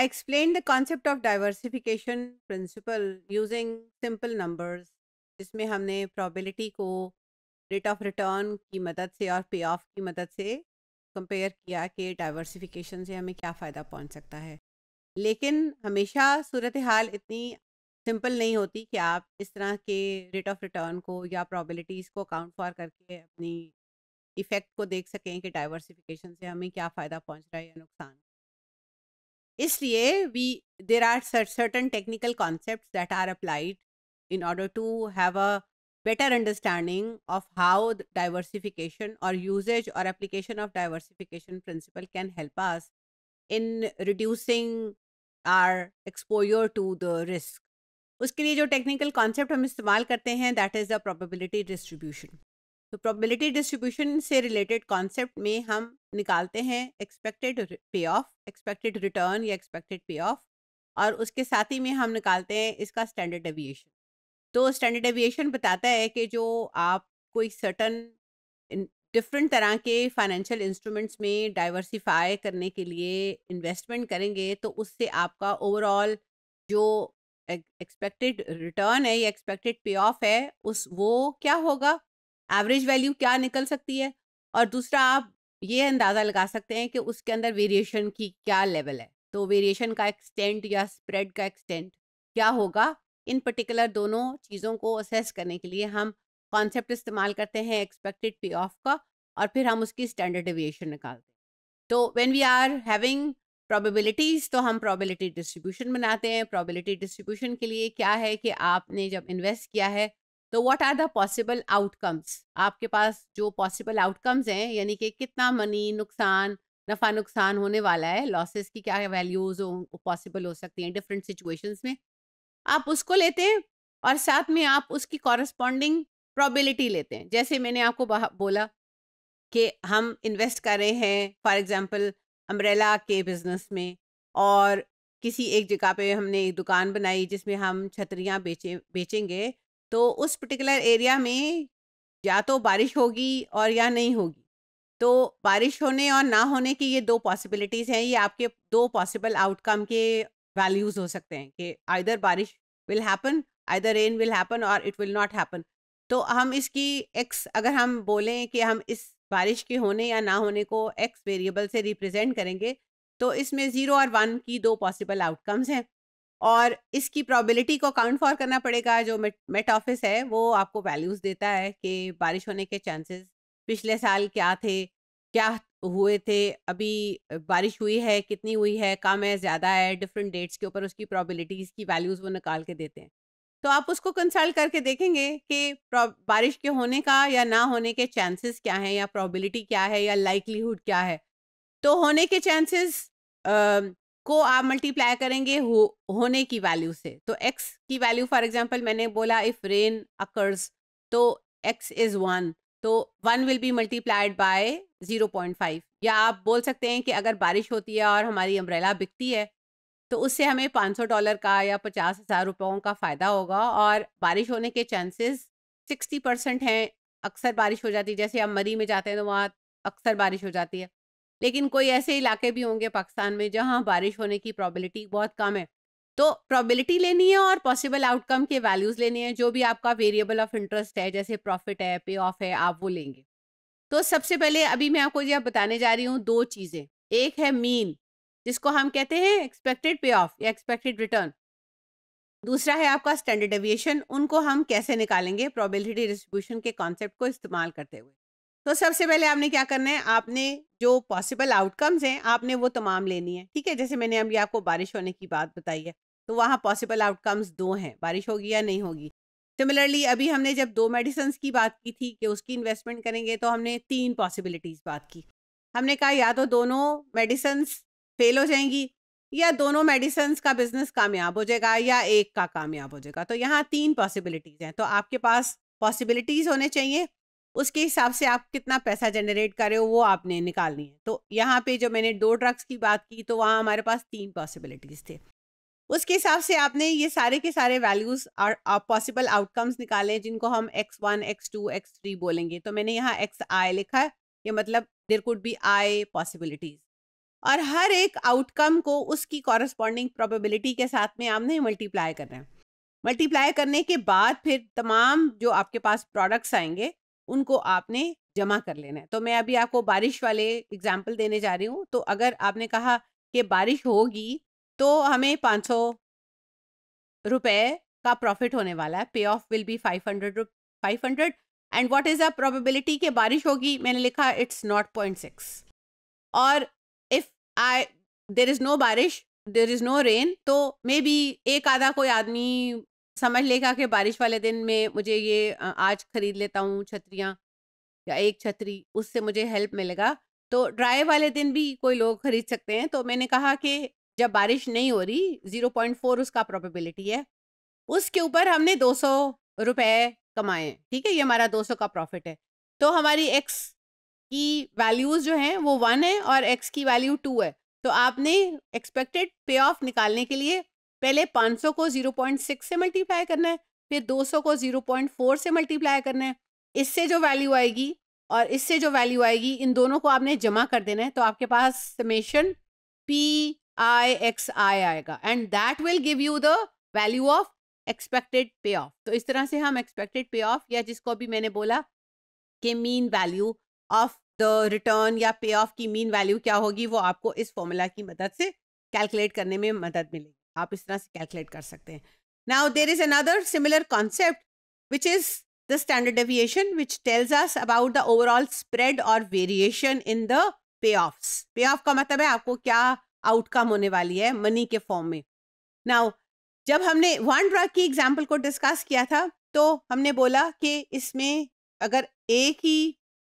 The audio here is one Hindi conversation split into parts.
I explained the concept of diversification principle using simple numbers जिसमें हमने probability को रेट ऑफ रिटर्न की मदद से और पे ऑफ की मदद से कंपेयर किया कि डाइवर्सिफिकेशन से हमें क्या फ़ायदा पहुँच सकता है लेकिन हमेशा सूरत हाल इतनी सिंपल नहीं होती कि आप इस तरह के रेट ऑफ रिटर्न को या प्रॉबिलिटीज़ को अकाउंट फॉर करके अपनी इफ़ेक्ट को देख सकें कि डाइवर्सिफिकेशन से हमें क्या फ़ायदा पहुंच रहा है या नुकसान इसलिए we there are certain technical concept that are applied in order to have a better understanding of how diversification और यूजेज और application of diversification principle can help us in reducing our exposure to the risk उसके लिए जो टेक्निकल कॉन्सेप्ट हम इस्तेमाल करते हैं that is the probability distribution तो प्रोबेबिलिटी डिस्ट्रीब्यूशन से रिलेटेड कॉन्सेप्ट में हम निकालते हैं expected payoff expected return या एक्सपेक्टेड पे ऑफ और उसके साथ ही में हम निकालते हैं इसका स्टैंडर्ड एविएशन तो स्टैंडर्ड एविएशन बताता है कि जो आप कोई सर्टन डिफरेंट तरह के फाइनेंशियल इंस्ट्रूमेंट्स में डाइवर्सिफाई करने के लिए इन्वेस्टमेंट करेंगे तो उससे आपका ओवरऑल जो एक्सपेक्टेड रिटर्न है या एक्सपेक्टेड पे ऑफ है उस वो क्या होगा एवरेज वैल्यू क्या निकल सकती है और दूसरा आप ये अंदाज़ा लगा सकते हैं कि उसके अंदर वेरिएशन की क्या लेवल है तो वेरिएशन का एक्सटेंट या स्प्रेड का एक्सटेंट क्या होगा इन पर्टिकुलर दोनों चीज़ों को असेस करने के लिए हम कॉन्सेप्ट इस्तेमाल करते हैं एक्सपेक्टेड पे ऑफ का और फिर हम उसकी स्टैंडर्ड डेविएशन निकालते हैं तो when we are having probabilities तो हम प्रोबेबिलिटी डिस्ट्रीब्यूशन बनाते हैं प्रोबेबिलिटी डिस्ट्रीब्यूशन के लिए क्या है कि आपने जब इन्वेस्ट किया है तो what are the possible outcomes आपके पास जो पॉसिबल आउटकम्स हैं यानी कि कितना मनी नुकसान नफ़ा नुकसान होने वाला है लॉसेस की क्या वैल्यूज़ पॉसिबल हो सकती हैं डिफरेंट सिचुएशंस में आप उसको लेते हैं और साथ में आप उसकी कॉरस्पॉन्डिंग प्रॉबिलिटी लेते हैं जैसे मैंने आपको बोला कि हम इन्वेस्ट कर रहे हैं फॉर एग्ज़ाम्पल अम्ब्रेला के बिज़नेस में और किसी एक जगह पे हमने एक दुकान बनाई जिसमें हम छतरियाँ बेचे बेचेंगे तो उस पर्टिकुलर एरिया में या तो बारिश होगी और या नहीं होगी तो बारिश होने और ना होने की ये दो पॉसिबिलिटीज़ हैं ये आपके दो पॉसिबल आउटकम के वैल्यूज़ हो सकते हैं कि आइधर बारिश will happen either rain will happen और इट विल नॉट हैपन तो हम इसकी एक्स अगर हम बोलें कि हम इस बारिश के होने या ना होने को एक्स वेरिएबल से रिप्रेजेंट करेंगे तो इसमें ज़ीरो और वन की दो पॉसिबल आउटकम्स हैं और इसकी प्रॉबिलिटी को काउंट फॉर करना पड़ेगा जो मेट मेट ऑफिस है वो आपको वैल्यूज़ देता है कि बारिश होने के चांसेस पिछले साल क्या थे क्या हुए थे अभी बारिश हुई है कितनी हुई है कम है ज़्यादा है डिफरेंट डेट्स के ऊपर उसकी प्रॉबिलिटीज़ की वैल्यूज़ वो निकाल के देते हैं तो आप उसको कंसल्ट करके देखेंगे कि बारिश के होने का या ना होने के चांसेस क्या हैं या प्रॉबिलिटी क्या है या लाइकलीहुड क्या है तो होने के चांसेस को आप मल्टीप्लाई करेंगे हो होने की वैल्यू से तो एक्स की वैल्यू फॉर एग्जांपल मैंने बोला इफ़ रेन अकर्स तो एक्स इज़ वन तो one will be multiplied by zero point five या आप बोल सकते हैं कि अगर बारिश होती है और हमारी अम्ब्रेला बिकती है तो उससे हमें पाँच सौ डॉलर का या पचास हज़ार रुपयों का फ़ायदा होगा और बारिश होने के चांसेस सिक्सटी परसेंट हैं अक्सर बारिश हो जाती है जैसे आप मरी में जाते हैं तो वहाँ अक्सर बारिश हो जाती है लेकिन कोई ऐसे इलाके भी होंगे पाकिस्तान में जहाँ बारिश होने की प्रॉबिलिटी बहुत कम है तो प्रॉबिलिटी लेनी है और पॉसिबल आउटकम के वैल्यूज लेने हैं जो भी आपका वेरिएबल ऑफ इंटरेस्ट है जैसे प्रॉफिट है पे ऑफ है आप वो लेंगे तो सबसे पहले अभी मैं आपको यह बताने जा रही हूँ दो चीज़ें एक है मीन जिसको हम कहते हैं एक्सपेक्टेड पे ऑफ या एक्सपेक्टेड रिटर्न दूसरा है आपका स्टैंडर्ड एविएशन उनको हम कैसे निकालेंगे प्रॉबिलिटी डिस्ट्रीब्यूशन के कॉन्सेप्ट को इस्तेमाल करते हुए तो सबसे पहले आपने क्या करना है आपने जो पॉसिबल आउटकम्स हैं आपने वो तमाम लेनी है ठीक है जैसे मैंने अभी आपको बारिश होने की बात बताई है तो वहाँ पॉसिबल आउटकम्स दो हैं बारिश होगी या नहीं होगी सिमिलरली अभी हमने जब दो मेडिसन्स की बात की थी कि उसकी इन्वेस्टमेंट करेंगे तो हमने तीन पॉसिबिलिटीज़ बात की हमने कहा या तो दोनों मेडिसन्स फेल हो जाएंगी या दोनों मेडिसन्स का बिजनेस कामयाब हो जाएगा या एक का कामयाब हो जाएगा तो यहाँ तीन पॉसिबिलिटीज़ हैं तो आपके पास पॉसिबिलिटीज़ होने चाहिए उसके हिसाब से आप कितना पैसा जनरेट कर रहे हो वो आपने निकालनी है तो यहाँ पे जो मैंने दो ड्रग्स की बात की तो वहाँ हमारे पास तीन पॉसिबिलिटीज़ थे उसके हिसाब से आपने ये सारे के सारे वैल्यूज़ और पॉसिबल आउटकम्स निकाले जिनको हम X one X two X three बोलेंगे तो मैंने यहाँ एक्स आई लिखा है ये मतलब there could be I possibilities और हर एक आउटकम को उसकी कॉरस्पॉन्डिंग प्रोबेबिलिटी के साथ में आपने मल्टीप्लाई करना है मल्टीप्लाई करने के बाद फिर तमाम जो आपके पास प्रोडक्ट्स आएंगे उनको आपने जमा कर लेना है तो मैं अभी आपको बारिश वाले एग्जाम्पल देने जा रही हूँ तो अगर आपने कहा कि बारिश होगी तो हमें पाँच सौ का प्रॉफिट होने वाला है payoff will be five hundred five hundred and what is a probability कि बारिश होगी मैंने लिखा इट्स नॉट पॉइंट सिक्स और if I there is no बारिश देर इज़ नो रेन तो मे बी एक आधा कोई आदमी समझ लेगा कि बारिश वाले दिन में मुझे ये आज खरीद लेता हूँ छतरियाँ या एक छतरी उससे मुझे हेल्प मिलेगा तो ड्राई वाले दिन भी कोई लोग खरीद सकते हैं तो मैंने कहा कि जब बारिश नहीं हो रही ज़ीरो पॉइंट फोर उसका प्रोबेबिलिटी है उसके ऊपर हमने दो सौ रुपये कमाए ठीक है ये हमारा दो सौ का प्रॉफिट है तो हमारी एक्स की वैल्यूज़ जो हैं वो वन है और एक्स की वैल्यू टू है तो आपने एक्सपेक्टेड पे ऑफ निकालने के लिए पहले 500 को 0.6 से मल्टीप्लाई करना है फिर 200 को 0.4 से मल्टीप्लाई करना है इससे जो वैल्यू आएगी और इससे जो वैल्यू आएगी इन दोनों को आपने जमा कर देना है तो आपके पास summation P I X I आएगा and that will give you the value of expected payoff तो इस तरह से हम एक्सपेक्टेड पे ऑफ या जिसको भी मैंने बोला कि mean value of the return या पे ऑफ की मीन वैल्यू क्या होगी वो आपको इस फॉर्मूला की मदद से कैलकुलेट करने में मदद मिलेगी आप इस तरह से कैलकुलेट कर सकते हैं now there is another similar concept which is deviation which tells us about the overall spread और variation in the payoff payoff का मतलब है आपको क्या आउटकम होने वाली है मनी के फॉर्म में नाउ जब हमने वन ड्रग की एग्जाम्पल को डिस्कस किया था तो हमने बोला कि इसमें अगर एक ही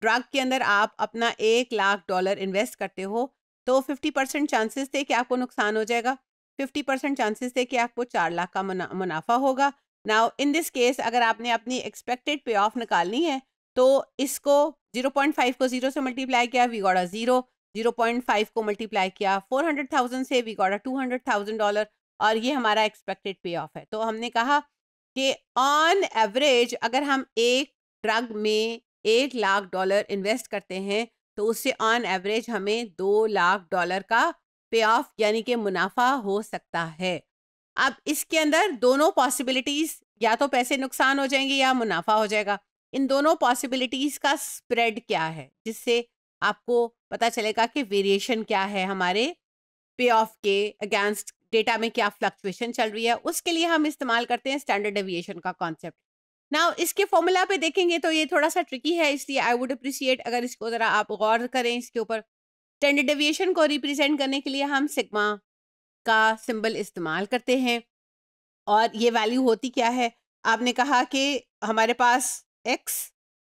ड्रग के अंदर आप अपना एक लाख डॉलर इन्वेस्ट करते हो तो फिफ्टी परसेंट चांसेस थे कि आपको नुकसान हो जाएगा फिफ्टी परसेंट चांसेस थे कि आपको चार लाख का मुना, मुनाफा होगा नाउ इन दिस केस अगर आपने अपनी एक्सपेक्टेड पे ऑफ निकालनी है तो इसको जीरो पॉइंट फाइव को जीरो से मल्टीप्लाई किया we gotta zero zero point five को मल्टीप्लाई किया फोर हंड्रेड थाउजेंड से we gotta two hundred thousand dollar और ये हमारा एक्सपेक्टेड पे ऑफ है तो हमने कहा कि ऑन एवरेज अगर हम एक ड्रग में एक लाख डॉलर इन्वेस्ट करते हैं तो उससे ऑन एवरेज हमें दो लाख डॉलर का पे ऑफ यानी कि मुनाफा हो सकता है अब इसके अंदर दोनों पॉसिबिलिटीज या तो पैसे नुकसान हो जाएंगे या मुनाफा हो जाएगा इन दोनों पॉसिबिलिटीज का स्प्रेड क्या है जिससे आपको पता चलेगा कि वेरिएशन क्या है हमारे पे ऑफ के अगेंस्ट डेटा में क्या फ्लक्चुएशन चल रही है उसके लिए हम इस्तेमाल करते हैं स्टैंडर्ड एविएशन का कॉन्सेप्ट ना इसके फॉर्मूला पे देखेंगे तो ये थोड़ा सा ट्रिकी है इसलिए आई वुड अप्रिसिएट अगर इसको ज़रा आप गौर करें इसके ऊपर स्टैंडर्ड डेविएशन को रिप्रेजेंट करने के लिए हम सिग्मा का सिंबल इस्तेमाल करते हैं और ये वैल्यू होती क्या है आपने कहा कि हमारे पास एक्स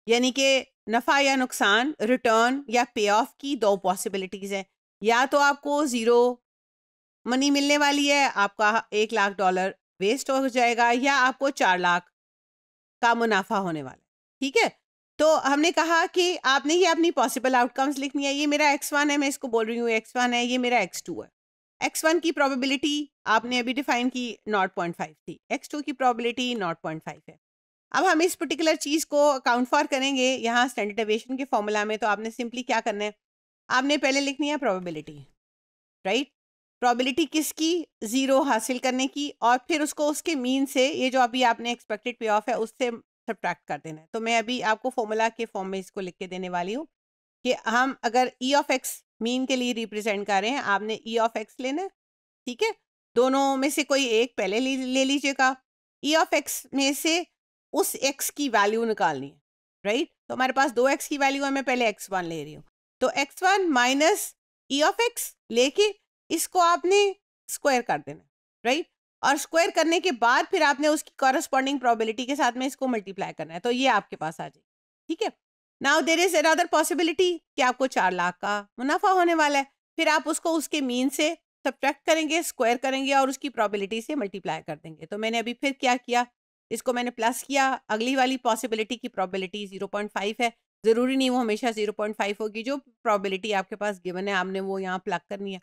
यानी कि नफ़ा या नुकसान रिटर्न या पे ऑफ की दो पॉसिबिलिटीज़ हैं या तो आपको ज़ीरो मनी मिलने वाली है आपका एक लाख डॉलर वेस्ट हो जाएगा या आपको चार लाख का मुनाफा होने वाला है ठीक है तो हमने कहा कि आपने ये अपनी पॉसिबल आउटकम्स लिखनी है ये मेरा एक्स वन है मैं इसको बोल रही हूँ एक्स वन है ये मेरा एक्स टू है एक्स वन की प्रोबेबिलिटी आपने अभी डिफाइन की नॉट पॉइंट फाइव थी एक्स टू की प्रोबेबिलिटी नॉट पॉइंट फाइव है अब हम इस पर्टिकुलर चीज़ को अकाउंट फॉर करेंगे यहाँ स्टैंडर्ड एविएशन के फॉर्मूला में तो आपने सिंपली क्या करना है आपने पहले लिखनी है प्रोबेबिलिटी राइट प्रॉबिलिटी किसकी ज़ीरो हासिल करने की और फिर उसको उसके मीन से ये जो अभी आपने एक्सपेक्टेड पे ऑफ है उससे सब्ट्रैक्ट कर देना है तो मैं अभी आपको फॉर्मूला के फॉर्म में इसको लिख के देने वाली हूँ कि हम अगर ई ऑफ एक्स मीन के लिए रिप्रेजेंट कर रहे हैं आपने ई ऑफ एक्स लेना है ठीक है दोनों में से कोई एक पहले ले लीजिएगा ई ऑफ एक्स में से उस एक्स की वैल्यू निकालनी है राइट तो हमारे पास दो एक्स की वैल्यू है मैं पहले एक्स वन ले रही हूँ तो X one minus E of X लेके इसको आपने स्क्वायर कर देना राइट और स्क्वायर करने के बाद फिर आपने उसकी कॉरस्पॉन्डिंग प्रोबेबिलिटी के साथ में इसको मल्टीप्लाई करना है तो ये आपके पास आ जाएगी ठीक है now there is another possibility कि आपको चार लाख का मुनाफा होने वाला है फिर आप उसको उसके मीन से सब्ट्रैक्ट करेंगे स्क्वायर करेंगे और उसकी प्रॉबिलिटी से मल्टीप्लाई कर देंगे तो मैंने अभी फिर क्या किया इसको मैंने प्लस किया अगली वाली पॉसिबिलिटी की प्रॉबिलिटी जीरो पॉइंट फाइव है ज़रूरी नहीं वो हमेशा जीरो पॉइंट फाइव होगी जो प्रॉबिलिटी आपके पास गिवन है आपने वो यहाँ प्लग करनी है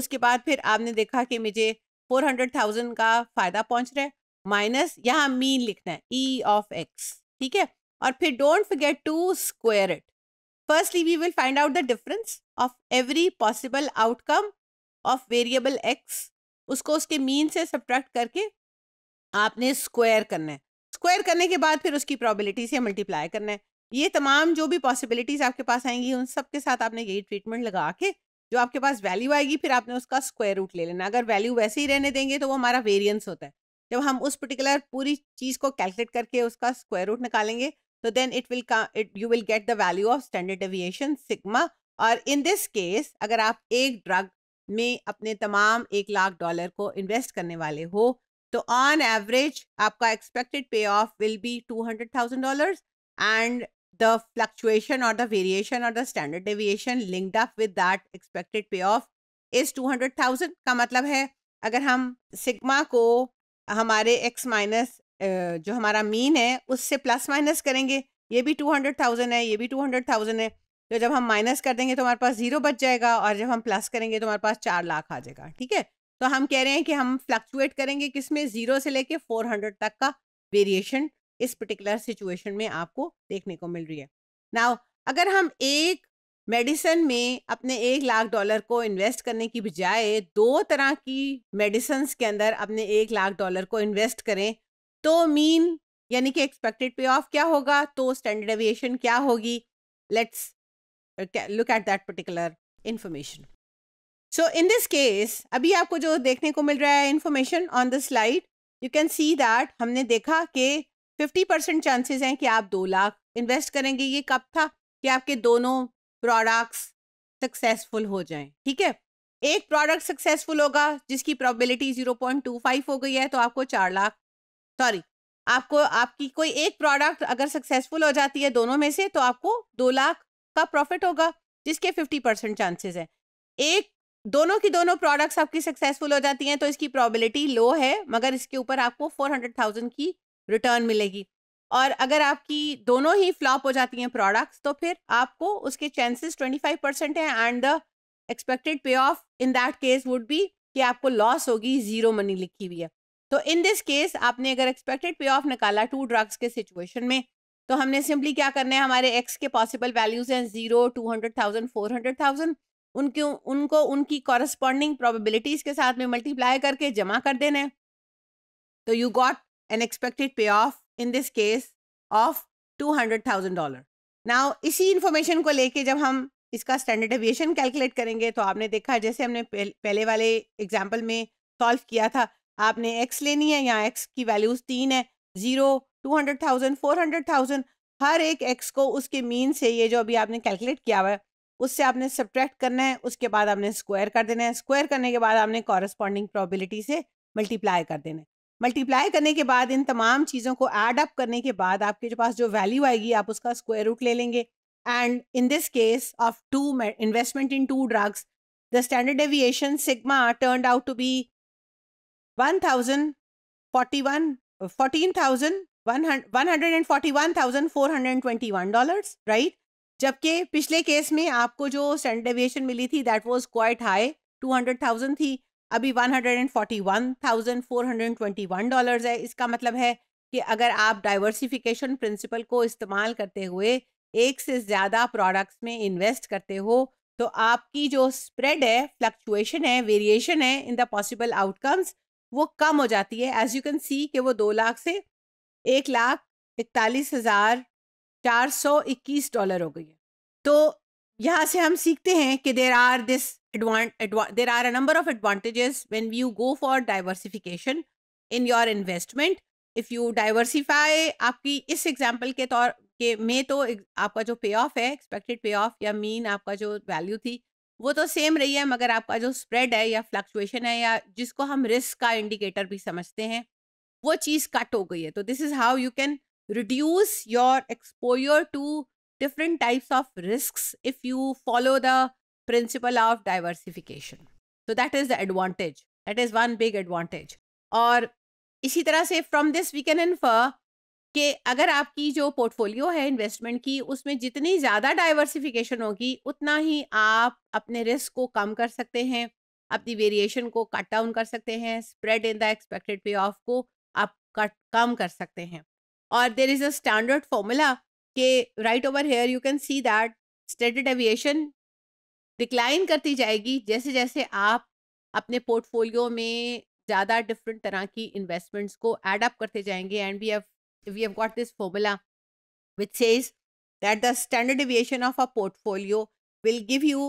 उसके बाद फिर आपने देखा कि मुझे फोर हंड्रेड थाउजेंड का फायदा पहुंच रहा है माइनस यहाँ मीन लिखना है ई ऑफ एक्स ठीक है और फिर don't forget to square it firstly we will find out the difference of every possible outcome of variable X उसको उसके मीन से सब्ट्रैक्ट करके आपने स्क्वायर करना है स्क्वायर करने के बाद फिर उसकी प्रोबेबिलिटी से मल्टीप्लाई करना है ये तमाम जो भी पॉसिबिलिटीज़ आपके पास आएंगी उन सब के साथ आपने यही ट्रीटमेंट लगा के जो आपके पास वैल्यू आएगी फिर आपने उसका स्क्वायर रूट ले लेना अगर वैल्यू वैसे ही रहने देंगे तो वो हमारा वेरियंस होता है जब हम उस पर्टिकुलर पूरी चीज़ को कैलकुलेट करके उसका स्क्वायर रूट निकालेंगे तो then it will it you will get the value of standard deviation sigma और इन दिस केस अगर आप एक ड्रग में अपने तमाम एक लाख डॉलर को इन्वेस्ट करने वाले हो तो ऑन एवरेज आपका expected payoff will be two hundred thousand dollar and the fluctuation or the variation or the standard deviation linked up with that expected payoff is 200,000 का मतलब है अगर हम सिग्मा को हमारे x माइनस जो हमारा मीन है उससे प्लस माइनस करेंगे ये भी 200,000 है ये भी 200,000 है तो जब हम माइनस कर देंगे तो हमारे पास ज़ीरो बच जाएगा और जब हम प्लस करेंगे तो हमारे पास चार लाख आ जाएगा ठीक है तो हम कह रहे हैं कि हम फ्लक्चुएट करेंगे किस में ज़ीरो से लेके 400 तक का वेरिएशन इस पर्टिकुलर सिचुएशन में आपको देखने को मिल रही है नाउ अगर हम एक मेडिसन में अपने एक लाख डॉलर को इन्वेस्ट करने की बजाय दो तरह की मेडिसन के अंदर अपने एक लाख डॉलर को इन्वेस्ट करें तो मीन यानी कि एक्सपेक्टेड पे ऑफ क्या होगा तो स्टैंडर्ड एविएशन क्या होगी let's look at that particular information so in this case अभी आपको जो देखने को मिल रहा है information on the slide you can see that हमने देखा कि फिफ्टी परसेंट चांसेस हैं कि आप दो लाख इन्वेस्ट करेंगे ये कब था कि आपके दोनों प्रोडक्ट्स सक्सेसफुल हो जाएं ठीक है एक प्रोडक्ट सक्सेसफुल होगा जिसकी probability zero point two five हो गई है तो आपको चार लाख सॉरी आपको आपकी कोई एक प्रोडक्ट अगर सक्सेसफुल हो जाती है दोनों में से तो आपको दो लाख का प्रॉफिट होगा जिसके फिफ्टी परसेंट चांसेज हैं एक दोनों की दोनों प्रोडक्ट्स आपकी सक्सेसफुल हो जाती हैं तो इसकी प्रॉबिलिटी लो है मगर इसके ऊपर आपको फोर हंड्रेड थाउजेंड की रिटर्न मिलेगी और अगर आपकी दोनों ही फ्लॉप हो जाती हैं प्रोडक्ट्स तो फिर आपको उसके चांसेस 25 परसेंट हैं and the expected payoff in that case would be कि आपको लॉस होगी जीरो मनी लिखी हुई है तो इन दिस केस आपने अगर एक्सपेक्टेड पे ऑफ निकाला टू ड्रग्स के सिचुएशन में तो हमने सिंपली क्या करना है हमारे एक्स के पॉसिबल वैल्यूज हैं zero two hundred thousand four hundred thousand उनके उनको उनकी कॉरस्पॉन्डिंग प्रोबेबिलिटीज के साथ में मल्टीप्लाई करके जमा कर देना है तो you got expected payoff in this case of two hundred thousand dollar now इसी इन्फॉर्मेशन को लेके जब हम इसका स्टैंडर्ड एविएशन कैलकुलेट करेंगे तो आपने देखा जैसे हमने पहले वाले एग्जाम्पल में सॉल्व किया था आपने एक्स लेनी है यहाँ एक्स की वैल्यूज तीन है zero two hundred thousand four hundred thousand हर एक एक्स को उसके मीन से ये जो अभी आपने कैलकुलेट किया हुआ है उससे आपने सब्ट्रैक्ट करना है उसके बाद आपने स्क्वायर कर देना है स्क्वायर करने के बाद आपने कॉरस्पॉन्डिंग प्रॉबिलिटी से मल्टीप्लाई कर देना है मल्टीप्लाई करने के बाद इन तमाम चीज़ों को एड अप करने के बाद आपके जो पास जो वैल्यू आएगी आप उसका स्क्वायर रूट ले लेंगे and in this case of two investment in two drugs the standard deviation sigma turned out to be one thousand forty one fourteen thousand one hundred and forty one thousand four hundred and twenty one dollars right जबकि पिछले केस में आपको जो स्टैंडर्ड एविएशन मिली थी that was quite high two hundred thousand थी अभी 141,421 डॉलर्स है इसका मतलब है कि अगर आप डाइवर्सिफिकेशन प्रिंसिपल को इस्तेमाल करते हुए एक से ज़्यादा प्रोडक्ट्स में इन्वेस्ट करते हो तो आपकी जो स्प्रेड है फ्लक्चुएशन है वेरिएशन है इन द पॉसिबल आउटकम्स वो कम हो जाती है एज यू कैन सी कि वो दो लाख से एक लाख इकतालीस हज़ार चार सौ इक्कीस डॉलर हो गई है तो यहाँ से हम सीखते हैं कि there are this advan- adva- there are a number of advantages when you go for diversification in your investment if you diversify आपकी इस example के तौर के में तो आपका जो पे ऑफ है एक्सपेक्टेड पे ऑफ या मीन आपका जो वैल्यू थी वो तो सेम रही है मगर आपका जो स्प्रेड है या फ्लक्चुएशन है या जिसको हम रिस्क का इंडिकेटर भी समझते हैं वो चीज़ कट हो गई है तो this is how you can reduce your exposure to different types of risks if you follow the principle of diversification so that is the advantage that is one big advantage और इसी तरह से from this we can infer कि अगर आपकी जो पोर्टफोलियो है इन्वेस्टमेंट की उसमें जितनी ज़्यादा डाइवर्सिफिकेशन होगी उतना ही आप अपने रिस्क को कम कर सकते हैं अपनी वेरिएशन को कट डाउन कर सकते हैं spread in the expected payoff को आप कट कम कर सकते हैं और there is a standard formula के right over here you can see that stated deviation decline करती जाएगी जैसे जैसे आप अपने पोर्टफोलियो में ज़्यादा डिफरेंट तरह की इन्वेस्टमेंट्स को एडअप करते जाएंगे and we have we have got this formula says that the standard standard of a portfolio will give you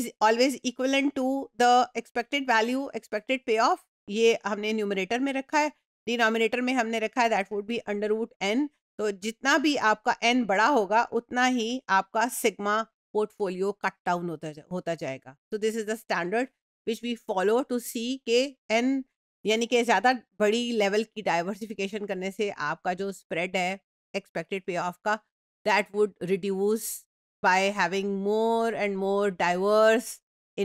is always equal to the expected value expected payoff ये हमने न्यूमिनेटर में रखा है डिनोमिनेटर में हमने रखा है that would be under root N तो जितना भी आपका एन बड़ा होगा उतना ही आपका सिग्मा पोर्टफोलियो कट डाउन होता जा, होता जाएगा तो this is the standard which we follow to see के एन यानी कि ज़्यादा बड़ी लेवल की डाइवर्सिफिकेशन करने से आपका जो स्प्रेड है एक्सपेक्टेड पे ऑफ का that would reduce by having more and more diverse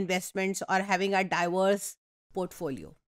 investments और हैविंग अ डाइवर्स पोर्टफोलियो